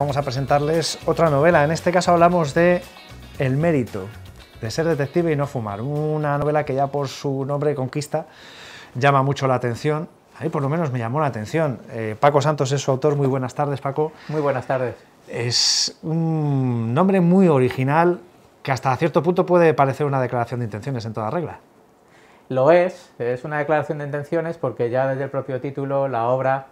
Vamos a presentarles otra novela, en este caso hablamos de El mérito, de ser detective y no fumar, una novela que ya por su nombre conquista llama mucho la atención, a por lo menos me llamó la atención. Eh, Paco Santos es su autor, muy buenas tardes Paco. Muy buenas tardes. Es un nombre muy original que hasta cierto punto puede parecer una declaración de intenciones en toda regla. Lo es, es una declaración de intenciones porque ya desde el propio título la obra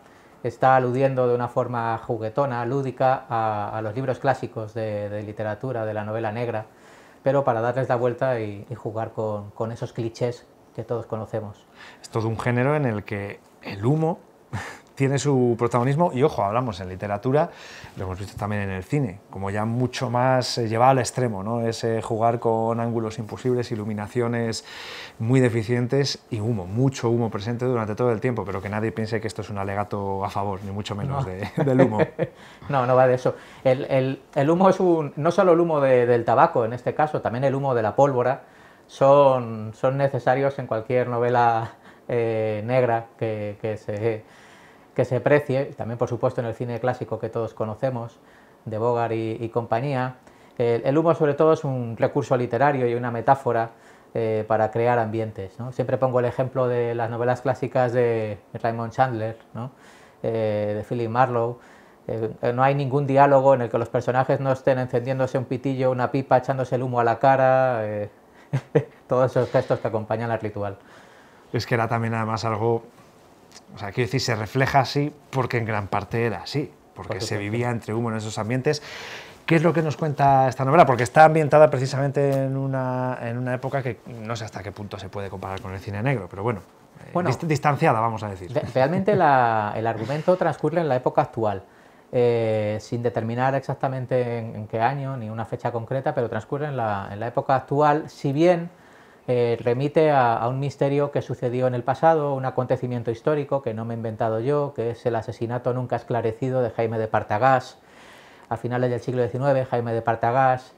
está aludiendo de una forma juguetona, lúdica, a, los libros clásicos de, literatura, de la novela negra, pero para darles la vuelta y, jugar con esos clichés que todos conocemos. Es todo un género en el que el humo tiene su protagonismo y ojo, hablamos en literatura, lo hemos visto también en el cine, como ya mucho más eh, lleva llevado al extremo, ¿no? Ese jugar con ángulos imposibles, iluminaciones muy deficientes y humo, mucho humo presente durante todo el tiempo, pero que nadie piense que esto es un alegato a favor, ni mucho menos del humo. no, no va de eso. El, humo es un, no solo el humo del tabaco en este caso, también el humo de la pólvora son, son necesarios en cualquier novela eh, negra que, que se que se precie, también por supuesto en el cine clásico que todos conocemos, de Bogart y, compañía. El, humo sobre todo es un recurso literario y una metáfora eh, para crear ambientes. ¿no? Siempre pongo el ejemplo de las novelas clásicas de Raymond Chandler, ¿no? Eh, de Philip Marlowe. Eh, no hay ningún diálogo en el que los personajes no estén encendiéndose un pitillo, una pipa, echándose el humo a la cara, todos esos gestos que acompañan al ritual. Es que era también además algo o sea, quiero decir, se refleja así porque en gran parte era así, porque se vivía entre humo en esos ambientes. ¿Qué es lo que nos cuenta esta novela? Porque está ambientada precisamente en una, en una época que no sé hasta qué punto se puede comparar con el cine negro, pero bueno, eh, bueno distanciada, vamos a decir. Realmente la, el argumento transcurre en la época actual, eh, sin determinar exactamente en, en, qué año ni una fecha concreta, pero transcurre en la, en la época actual, si bien eh, remite a, un misterio que sucedió en el pasado, un acontecimiento histórico que no me he inventado yo, que es el asesinato nunca esclarecido de Jaime de Partagás. A finales del siglo XIX, Jaime de Partagás,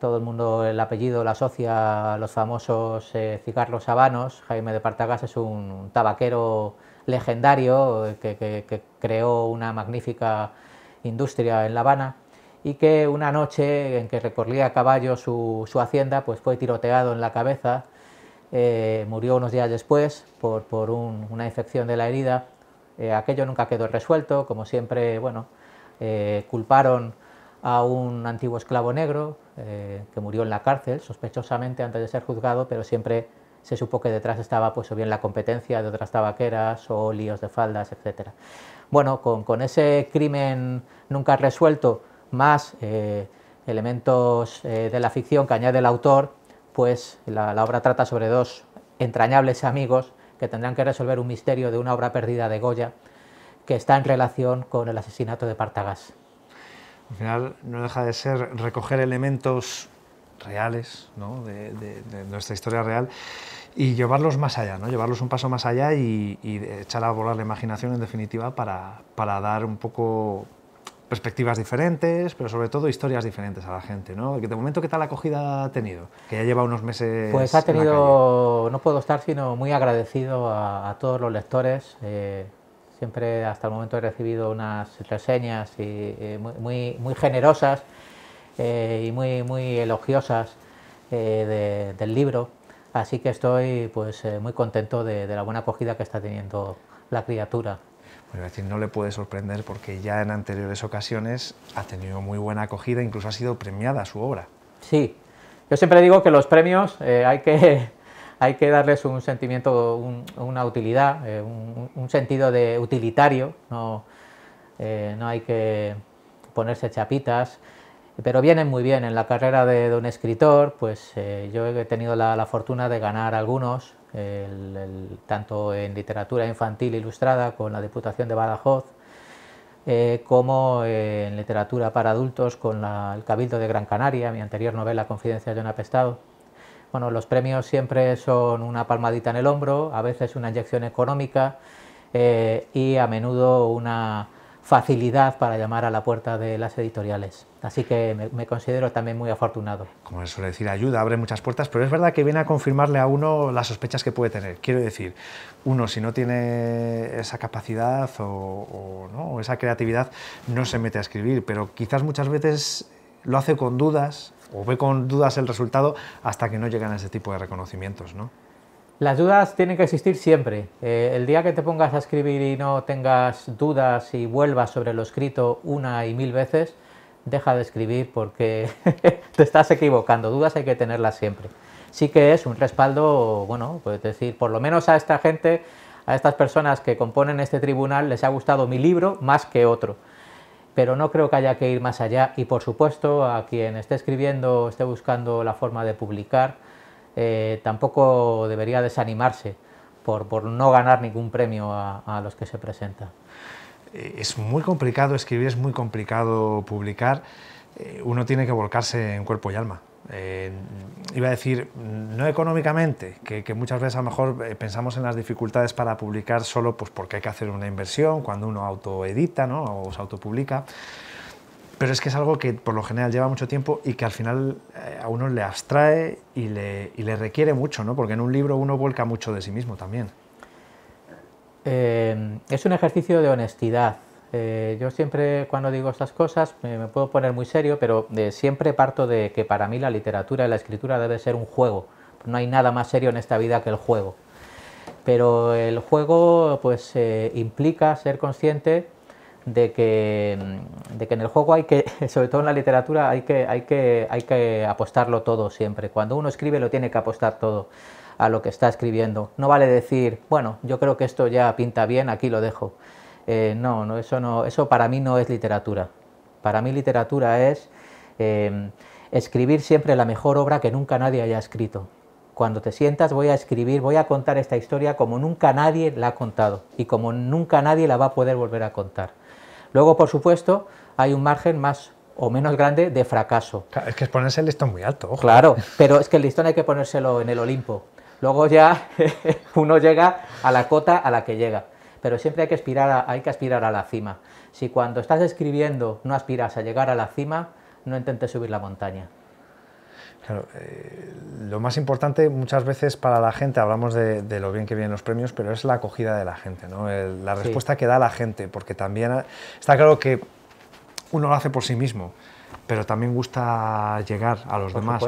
todo el mundo el apellido lo asocia a los famosos eh, cigarros habanos. Jaime de Partagás es un tabaquero legendario eh, que creó una magnífica industria en La Habana y que una noche en que recorría a caballo su, su hacienda, pues fue tiroteado en la cabeza, eh, murió unos días después por, una infección de la herida. Eh, aquello nunca quedó resuelto, como siempre, bueno, eh, culparon a un antiguo esclavo negro que murió en la cárcel, sospechosamente antes de ser juzgado, pero siempre se supo que detrás estaba pues o bien la competencia de otras tabaqueras o líos de faldas, etc. Bueno, con, con ese crimen nunca resuelto, más eh, elementos eh, de la ficción que añade el autor, pues la, obra trata sobre dos entrañables amigos que tendrán que resolver un misterio de una obra perdida de Goya que está en relación con el asesinato de Partagas. Al final no deja de ser recoger elementos reales ¿no? de, nuestra historia real y llevarlos más allá, ¿no? llevarlos un paso más allá y, echar a volar la imaginación en definitiva para, para dar un poco perspectivas diferentes, pero sobre todo historias diferentes a la gente, ¿no? De momento, ¿qué tal acogida ha tenido? Que ya lleva unos meses. Pues ha tenido, no puedo estar sino muy agradecido a, todos los lectores. Eh, siempre hasta el momento he recibido unas reseñas eh, muy, generosas eh, y muy, muy elogiosas del libro. Así que estoy pues, muy contento de, de la buena acogida que está teniendo la criatura. Pues decir, no le puede sorprender porque ya en anteriores ocasiones ha tenido muy buena acogida, incluso ha sido premiada su obra. Sí, yo siempre digo que los premios eh, hay, que, darles un sentimiento, una utilidad, eh, un, sentido de utilitario, no eh, hay que ponerse chapitas pero vienen muy bien. En la carrera de, un escritor, pues eh, yo he tenido la, fortuna de ganar algunos, tanto en literatura infantil ilustrada con la Diputación de Badajoz, eh, como en literatura para adultos con el Cabildo de Gran Canaria, mi anterior novela Confidencia de un apestado. Bueno, los premios siempre son una palmadita en el hombro, a veces una inyección económica eh, y a menudo una facilidad para llamar a la puerta de las editoriales. Así que me, considero también muy afortunado. Como suele decir, ayuda, abre muchas puertas, pero es verdad que viene a confirmarle a uno las sospechas que puede tener. Quiero decir, uno si no tiene esa capacidad o, esa creatividad, no se mete a escribir, pero quizás muchas veces lo hace con dudas o ve con dudas el resultado hasta que no llegan a ese tipo de reconocimientos, ¿no? Las dudas tienen que existir siempre. Eh, el día que te pongas a escribir y no tengas dudas y vuelvas sobre lo escrito una y mil veces, deja de escribir porque te estás equivocando. Dudas hay que tenerlas siempre. Sí que es un respaldo, bueno, puedes decir, por lo menos a esta gente, a estas personas que componen este tribunal, les ha gustado mi libro más que otro. Pero no creo que haya que ir más allá y por supuesto a quien esté escribiendo, esté buscando la forma de publicar, eh, tampoco debería desanimarse por, no ganar ningún premio a, los que se presentan. Eh, es muy complicado escribir, es muy complicado publicar. Eh, uno tiene que volcarse en cuerpo y alma. iba a decir, no económicamente, que, muchas veces a lo mejor pensamos en las dificultades para publicar solo pues porque hay que hacer una inversión, cuando uno autoedita ¿no? o se autopublica, pero es que es algo que por lo general lleva mucho tiempo y que al final eh, a uno le abstrae y le, requiere mucho, ¿no? Porque en un libro uno vuelca mucho de sí mismo también. Eh, es un ejercicio de honestidad. Eh, yo siempre cuando digo estas cosas me, puedo poner muy serio, pero siempre parto de que para mí la literatura y la escritura debe ser un juego. No hay nada más serio en esta vida que el juego. Pero el juego pues implica ser consciente de que, en el juego hay que, sobre todo en la literatura, hay que, hay, que, hay que apostarlo todo siempre. Cuando uno escribe lo tiene que apostar todo a lo que está escribiendo. No vale decir, bueno, yo creo que esto ya pinta bien, aquí lo dejo. Eh, no, no, eso no, eso para mí no es literatura. Para mí literatura es em, escribir siempre la mejor obra que nunca nadie haya escrito. Cuando te sientas voy a escribir, voy a contar esta historia como nunca nadie la ha contado y como nunca nadie la va a poder volver a contar. Luego, por supuesto, hay un margen más o menos grande de fracaso. es que es ponerse el listón muy alto. Claro, pero es que el listón hay que ponérselo en el Olimpo. Luego ya uno llega a la cota a la que llega. Pero siempre hay que, aspirar hay que aspirar a la cima. Si cuando estás escribiendo no aspiras a llegar a la cima, no intentes subir la montaña. Claro, eh, lo más importante muchas veces para la gente, hablamos de, lo bien que vienen los premios, pero es la acogida de la gente, la respuesta que da la gente, porque también está claro que uno lo hace por sí mismo, pero también gusta llegar a los demás,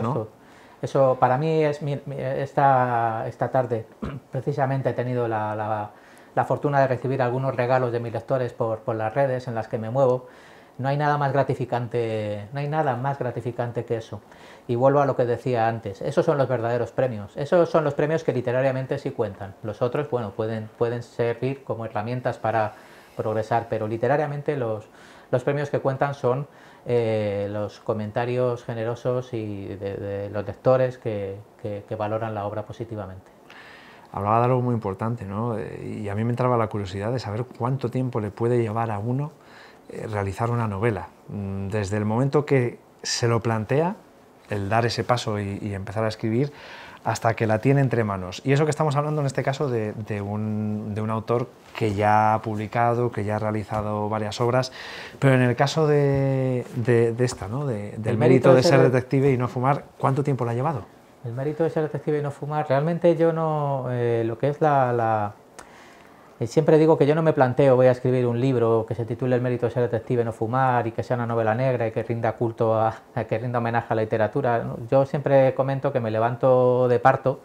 Eso para mí es esta, tarde, precisamente he tenido la, fortuna de recibir algunos regalos de mis lectores por las redes en las que me muevo no hay nada más gratificante, no hay nada más gratificante que eso. Y vuelvo a lo que decía antes, esos son los verdaderos premios. Esos son los premios que literariamente sí cuentan. Los otros, bueno, pueden, pueden servir como herramientas para progresar, pero literariamente los, premios que cuentan son eh, los comentarios generosos y de, los lectores que, valoran la obra positivamente hablaba de algo muy importante, ¿no? Eh, y a mí me entraba la curiosidad de saber cuánto tiempo le puede llevar a uno eh, realizar una novela. Mm, desde el momento que se lo plantea, el dar ese paso y, empezar a escribir, hasta que la tiene entre manos. Y eso que estamos hablando en este caso de, un, autor que ya ha publicado, que ya ha realizado varias obras, pero en el caso de, esta, del mérito, de ser detective y no fumar, ¿cuánto tiempo la ha llevado? El mérito de ser detective y no fumar, realmente yo no, eh, lo que es la Siempre digo que yo no me planteo, voy a escribir un libro que se titule El mérito de ser detective, no fumar, y que sea una novela negra y que rinda culto, a, que rinda homenaje a la literatura. Yo siempre comento que me levanto de parto,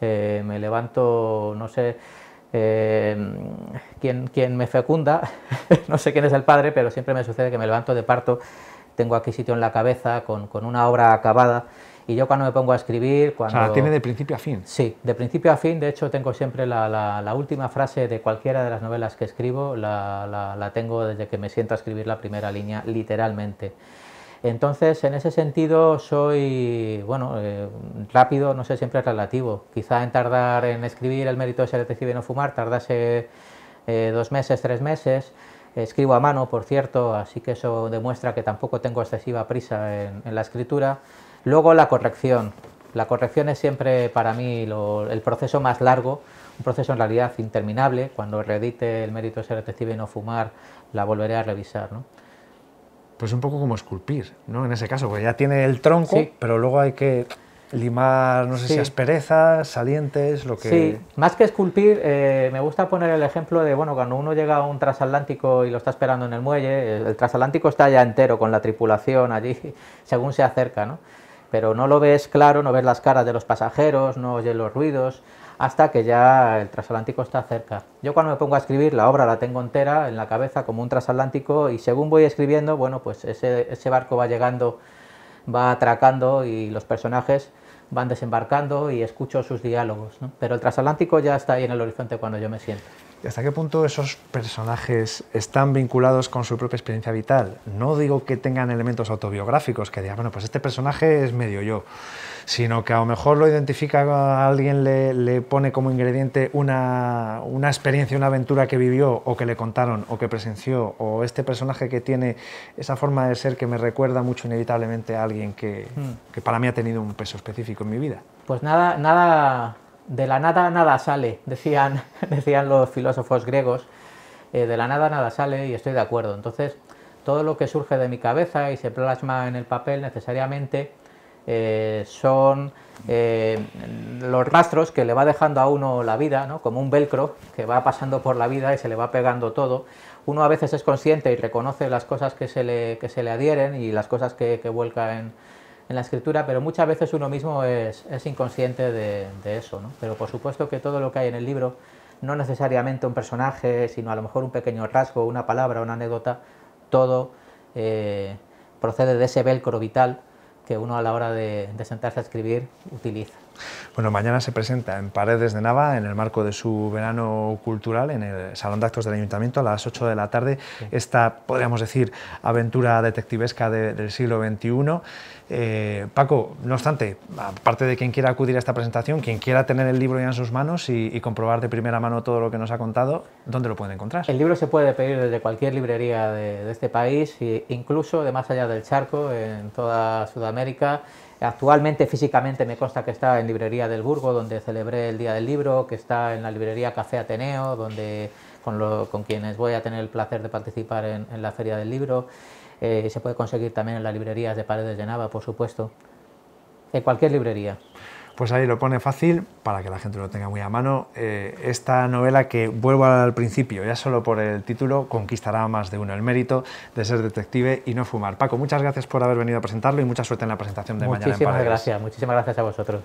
eh, me levanto, no sé, eh, quién quien, me fecunda, no sé quién es el padre, pero siempre me sucede que me levanto de parto, tengo aquí sitio en la cabeza con, con una obra acabada y yo cuando me pongo a escribir... Cuando... O sea, tiene de principio a fin. Sí, de principio a fin. De hecho, tengo siempre la, la, última frase de cualquiera de las novelas que escribo, la, la, tengo desde que me siento a escribir la primera línea, literalmente. Entonces, en ese sentido, soy, bueno, eh, rápido, no sé, siempre relativo. Quizá en tardar en escribir el mérito de ser detective y no fumar, tardase eh, dos meses, tres meses. Escribo a mano, por cierto, así que eso demuestra que tampoco tengo excesiva prisa en, en la escritura. Luego la corrección. La corrección es siempre para mí el proceso más largo, un proceso en realidad interminable. Cuando reedite el mérito de ser detective y no fumar, la volveré a revisar. ¿no? Pues un poco como esculpir, ¿no? En ese caso, porque ya tiene el tronco, pero luego hay que limar, no sé si asperezas, salientes, lo que... Sí, más que esculpir, eh, me gusta poner el ejemplo de, bueno, cuando uno llega a un transatlántico y lo está esperando en el muelle, el, el transatlántico está ya entero con la tripulación allí, según se acerca, ¿no? pero no lo ves claro, no ves las caras de los pasajeros, no oyes los ruidos, hasta que ya el transatlántico está cerca. Yo cuando me pongo a escribir la obra la tengo entera en la cabeza como un transatlántico y según voy escribiendo, bueno, pues ese, barco va llegando, va atracando y los personajes van desembarcando y escucho sus diálogos. Pero el transatlántico ya está ahí en el horizonte cuando yo me siento hasta qué punto esos personajes están vinculados con su propia experiencia vital? No digo que tengan elementos autobiográficos, que digan, bueno, pues este personaje es medio yo, sino que a lo mejor lo identifica a alguien, le, pone como ingrediente una, experiencia, una aventura que vivió o que le contaron o que presenció, o este personaje que tiene esa forma de ser que me recuerda mucho inevitablemente a alguien que, hmm. que para mí ha tenido un peso específico en mi vida. Pues nada, nada de la nada nada sale, decían, los filósofos griegos, eh, de la nada nada sale y estoy de acuerdo. Entonces, todo lo que surge de mi cabeza y se plasma en el papel necesariamente eh, son eh, los rastros que le va dejando a uno la vida, ¿no? como un velcro que va pasando por la vida y se le va pegando todo. Uno a veces es consciente y reconoce las cosas que se le, que se le adhieren y las cosas que, vuelcan en la escritura, pero muchas veces uno mismo es, inconsciente de, eso. ¿no? Pero por supuesto que todo lo que hay en el libro, no necesariamente un personaje, sino a lo mejor un pequeño rasgo, una palabra, una anécdota, todo eh, procede de ese velcro vital que uno a la hora de sentarse a escribir utiliza. Bueno, mañana se presenta en Paredes de Nava, en el marco de su verano cultural, en el Salón de Actos del Ayuntamiento, a las 8 de la tarde, esta, podríamos decir, aventura detectivesca del siglo XXI. Eh, Paco, no obstante, aparte de quien quiera acudir a esta presentación, quien quiera tener el libro ya en sus manos y, comprobar de primera mano todo lo que nos ha contado, ¿dónde lo pueden encontrar? El libro se puede pedir desde cualquier librería de, este país, e incluso de más allá del charco, en toda Sudamérica. Actualmente físicamente me consta que está en Librería del Burgo, donde celebré el Día del Libro, que está en la Librería Café Ateneo, donde con, quienes voy a tener el placer de participar en, la Feria del Libro. Eh, se puede conseguir también en las librerías de Paredes de Nava, por supuesto. En cualquier librería pues ahí lo pone fácil para que la gente lo tenga muy a mano. Eh, esta novela que vuelvo al principio, ya solo por el título, conquistará más de uno el mérito de ser detective y no fumar. Paco, muchas gracias por haber venido a presentarlo y mucha suerte en la presentación de en mañana. Muchísimas gracias, muchísimas gracias a vosotros.